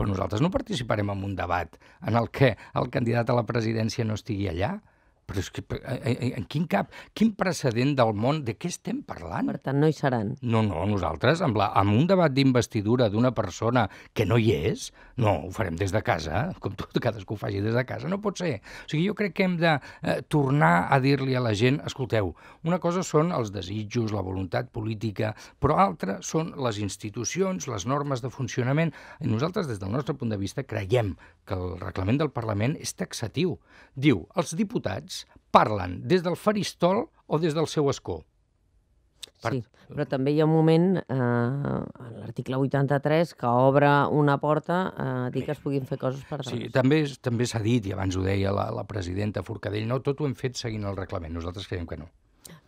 però nosaltres no participarem en un debat en el que el candidat a la presidència no estigui allà. Però és que eh, eh, eh, en, quin cap, quin precedent del món, de què estem parlant? Per tant, no hi seran. No, no, nosaltres, amb, la, amb un debat d'investidura d'una persona que no hi és, no, ho farem des de casa, com tot cadascú ho faci des de casa, no pot ser. O sigui, jo crec que hem de eh, tornar a dir-li a la gent, escolteu, una cosa són els desitjos, la voluntat política, però altra són les institucions, les normes de funcionament. I nosaltres, des del nostre punt de vista, creiem que el reglament del Parlament és taxatiu. Diu, els diputats parlen des del faristol o des del seu escó. Per... Sí, però també hi ha un moment, eh, en l'article 83, que obre una porta eh, a eh, dir que es puguin fer coses per dades. Sí, també també s'ha dit, i abans ho deia la, la presidenta Forcadell, no tot ho hem fet seguint el reglament, nosaltres creiem que no.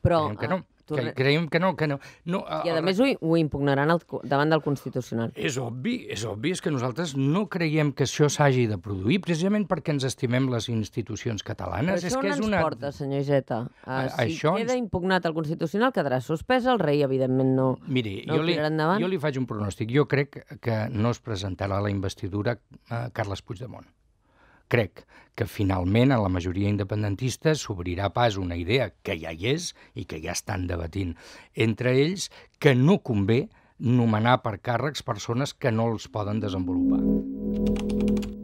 Però, creiem que no. Eh, Torne... Que creiem que no, que no. no a, I a, a més ho, ho impugnaran el, davant del Constitucional. És obvi, és obvi, és que nosaltres no creiem que això s'hagi de produir precisament perquè ens estimem les institucions catalanes. Però és que és ens una... porta, senyor Iceta? Ah, a, si això queda ens... impugnat al Constitucional quedarà suspès el rei, evidentment no, Miri, no jo li, endavant. Jo li faig un pronòstic. Jo crec que no es presentarà a la investidura a eh, Carles Puigdemont. Crec que finalment a la majoria independentista s'obrirà pas una idea que ja hi és i que ja estan debatint entre ells que no convé nomenar per càrrecs persones que no els poden desenvolupar.